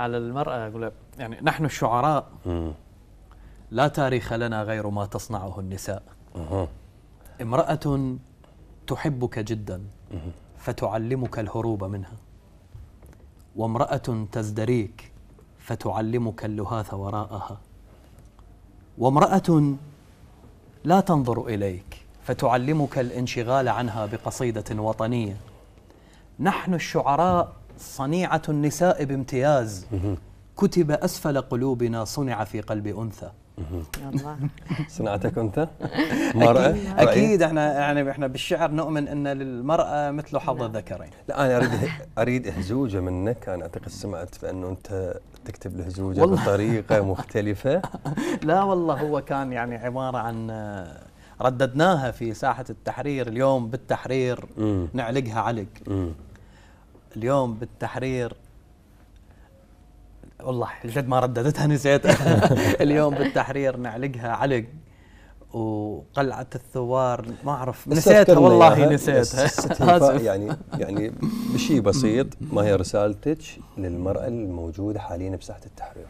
على المرأة أقول يعني نحن الشعراء لا تاريخ لنا غير ما تصنعه النساء امرأة تحبك جدا فتعلمك الهروب منها وامرأة تزدريك فتعلمك اللهاث وراءها وامرأة لا تنظر إليك فتعلمك الانشغال عنها بقصيدة وطنية نحن الشعراء صنيعة النساء بامتياز كتب أسفل قلوبنا صنع في قلب أنثى صنعتك انت مرأة اكيد احنا يعني احنا بالشعر نؤمن ان للمرأة مثل حظ نعم. الذكرين لا انا اريد اريد هزوجة منك انا اعتقد سمعت بانه انت تكتب الهزوجة بطريقة مختلفة لا والله هو كان يعني عبارة عن رددناها في ساحة التحرير اليوم بالتحرير نعلقها علق اليوم بالتحرير والله جد ما رددتها نسيتها اليوم بالتحرير نعلقها علق وقلعة الثوار ما أعرف نسيتها والله نسيتها يعني يعني بشيء بسيط ما هي رسالتك للمرأة الموجودة حاليا بساحة التحرير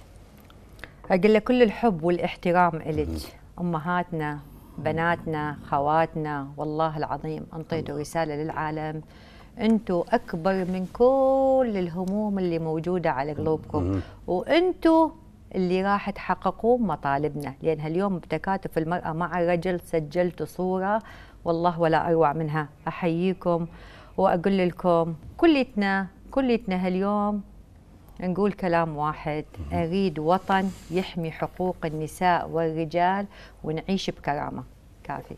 أقول لك كل الحب والاحترام إلك أمهاتنا بناتنا خواتنا والله العظيم أنطيتوا رسالة للعالم انتوا اكبر من كل الهموم اللي موجوده على قلوبكم وانتوا اللي راح تحققوا مطالبنا لان اليوم بتكاتف المراه مع الرجل سجلت صوره والله ولا اروع منها احييكم واقول لكم كلتنا كلتنا هاليوم نقول كلام واحد اريد وطن يحمي حقوق النساء والرجال ونعيش بكرامه كافي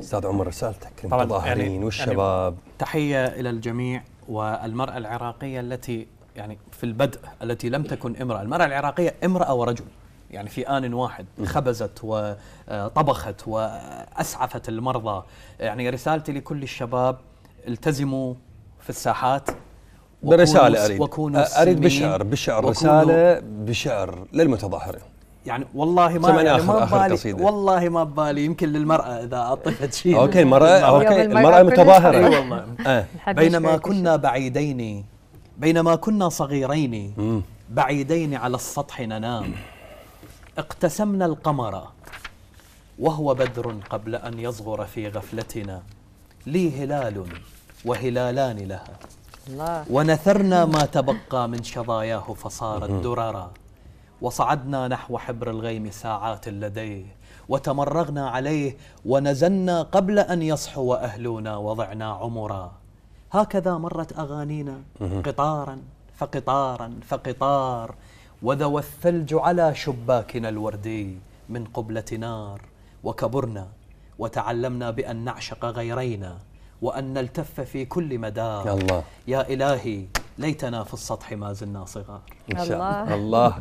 استاذ عمر رسالتك يعني المتظاهرين يعني والشباب يعني تحيه الى الجميع والمراه العراقيه التي يعني في البدء التي لم تكن امراه، المراه العراقيه امراه ورجل يعني في آن واحد خبزت وطبخت وأسعفت المرضى يعني رسالتي لكل الشباب التزموا في الساحات برسالة أريد وكونوا أريد بشعر بشعر رسالة بشعر للمتظاهرين يعني والله ما يعني آخر ما آخر ببالي والله ما ببالي يمكن للمراه اذا اطفت شيء اوكي المراه اوكي المراه متظاهره والله آه. بينما كنا بعيدين بينما كنا صغيرين بعيدين على السطح ننام اقتسمنا القمر وهو بدر قبل ان يصغر في غفلتنا لي هلال وهلالان لها الله ونثرنا ما تبقى من شظاياه فصارت دررا وصعدنا نحو حبر الغيم ساعات لديه وتمرغنا عليه ونزلنا قبل أن يصحو أهلنا وضعنا عمرا هكذا مرت أغانينا قطارا فقطارا فقطار وذوى الثلج على شباكنا الوردي من قبلة نار وكبرنا وتعلمنا بأن نعشق غيرينا وأن نلتف في كل مدار يا, الله. يا إلهي ليتنا في السطح ما زلنا صغار إن الله, الله.